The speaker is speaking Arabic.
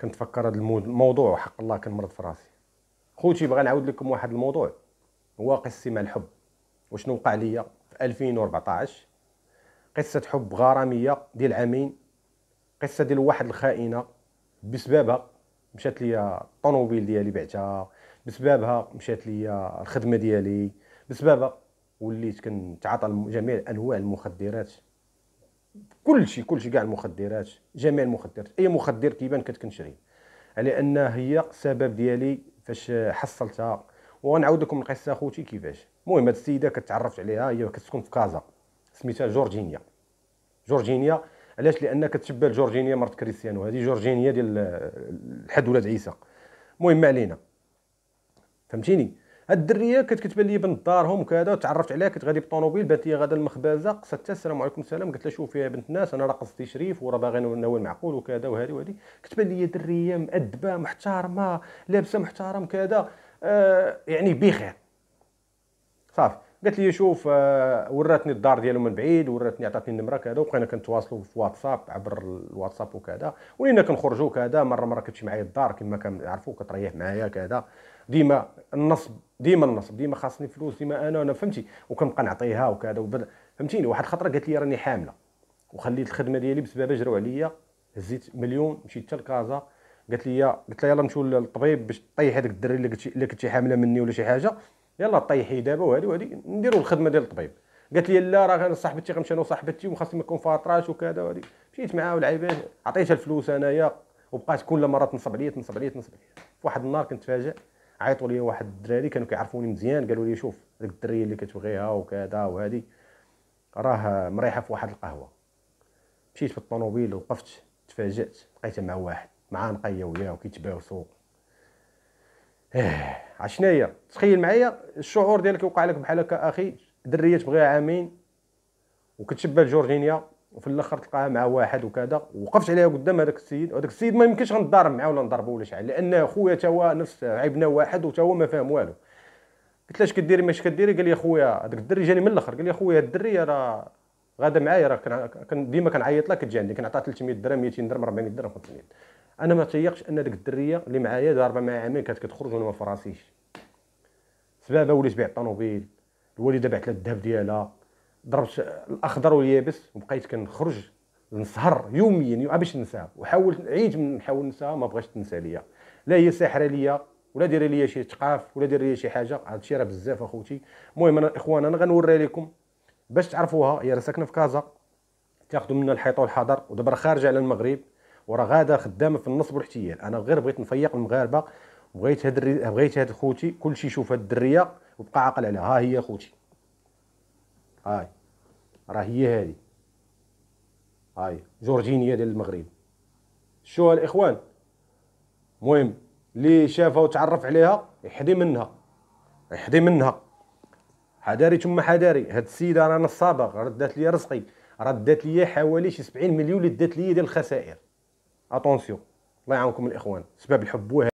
كنتفكر هذا الموضوع وحق الله كنمرض في راسي خوتي بغا نعاود لكم واحد الموضوع هو قصتي مع الحب وشنو وقع ليا في 2014 قصه حب غراميه ديال عامين قصه ديال واحد الخائنه بسببها مشات ليا الطوموبيل ديالي بعتها بسببها مشات ليا الخدمه ديالي بسببها وليت كنتعاطى جميع انواع المخدرات كلشي كلشي كاع المخدرات جميع المخدرات اي مخدر كيبان كنشري على ان هي السبب ديالي فاش حصلتها وغنعاود لكم القصه اخوتي كيفاش المهم هذه السيده كتعرفت عليها هي كتسكن في كازا سميتها جورجينيا جورجينيا علاش لان كتشبه لجورجينيا مرت كريستيانو هذه جورجينيا ديال الحد ولاد عيسى المهم ما علينا فهمتيني هاد الدريه كانت كتبان لي بنت دارهم وكذا تعرفت عليها كنت غادي بالطوموبيل بانت لي غادا المخبازه قصدتها السلام عليكم السلام قلت لها شوفي يا بنت ناس انا راه قصدي شريف وراه باغي نوال معقول وكذا وهذه وهذه كتبان لي دريه مأدبه محترمه لابسه محترم كذا آه يعني بخير صافي قالت لي شوف آه، وراتني الدار ديالو من بعيد وراتني عطاتني النمره كذا وبقينا كنتواصلوا في واتساب عبر الواتساب وكذا ولينا كنخرجوا كذا مره مره كتمشي معايا الدار كما كنعرفوا كتريح معايا كذا ديما النصب ديما النصب ديما خاصني فلوس ديما انا انا فهمتي وكنبقى نعطيها وكذا وبدا فهمتيني واحد الخطره قالت لي راني حامله وخليت الخدمه ديالي بسببها جرو عليا هزيت مليون مشيت حتى لكازا قالت لي قلت لها يلاه نمشيو للطبيب باش طيح هذاك الدري اللي كنتي حامله مني ولا شي حاجه يلا طيحي دابا وهادي وهادي نديروا الخدمه ديال الطبيب قالت لي لا راه انا صاحبتي غنمشي انا وصاحبتي وخاصني ما نكون فاطراش وكذا وهادي مشيت معاها ولعيبات عطيتها الفلوس انايا وبقات كل مره تنصب عليا تنصب عليا تنصب عليا في واحد النهار كنتفاجئ عيطوا لي واحد الدراري كانوا كيعرفوني مزيان قالوا لي شوف ديك الدريه اللي كتبغيها وكذا وهادي راه مريحه في واحد القهوه مشيت في الطوموبيل وقفت تفاجأت لقيتها مع واحد معاه نقيه وياه وكيتباوسوا اه هي تخيل معايا الشعور ديالك وقع لك بحال هكا اخي دريه تبغيها عامين وكتشبه لجورجينيا وفي الاخر تلقاها مع واحد وكذا وقفت عليها قدام هذاك السيد وهذاك السيد ما يمكنش غنضارب معاه ولا نضربه ولا شي حاجه لان خويا تا هو نفس عيبنا واحد وتا هو ما فاهم والو قلت له اش كديري ماش كديري قال لي خويا هذاك الدري جاني من الاخر قال لي خويا الدري راه غادا معايا راه ديما كنعيط لها كتجي عندي كنعطيها 300 درهم 200 درهم 400 درهم 500 انا ما تيقش ان ديك الدريه اللي معايا دار مع عامين كانت كتخرج وانا ما فراسيش سبابه وليت بيع الطوموبيل الوالده بعت لها الذهب ديالها ضربت الاخضر واليابس وبقيت كنخرج نسهر يوميا باش ننساها وحاولت عيد من نحاول ننساها ما بغاش تنسى ليا لا هي ساحره ليا ولا دايره ليا شي ثقاف ولا دايره ليا شي حاجه هادشي راه بزاف اخوتي المهم انا اخوان انا غنوري لكم باش تعرفوها هي راه ساكنه في كازا تاخذوا منها الحيطه والحضر ودابا راه خارجه على المغرب وراه غاده خدامه في النصب والاحتيال انا غير بغيت نفيق المغاربه بغيت هاد الري... بغيت هاد خوتي كلشي يشوف هاد الدريه وبقى عاقل عليها ها هي خوتي هاي راه هي هادي هاي جورجينيه ديال المغرب شوها الاخوان المهم اللي شافها وتعرف عليها يحدي منها يحدي منها حداري ثم حداري هاد السيده رانا نصابه ردات لي رزقي ردات لي حوالي شي 70 مليون اللي دات لي ديال الخسائر اتونسيون الله يعاونكم الاخوان سبب الحب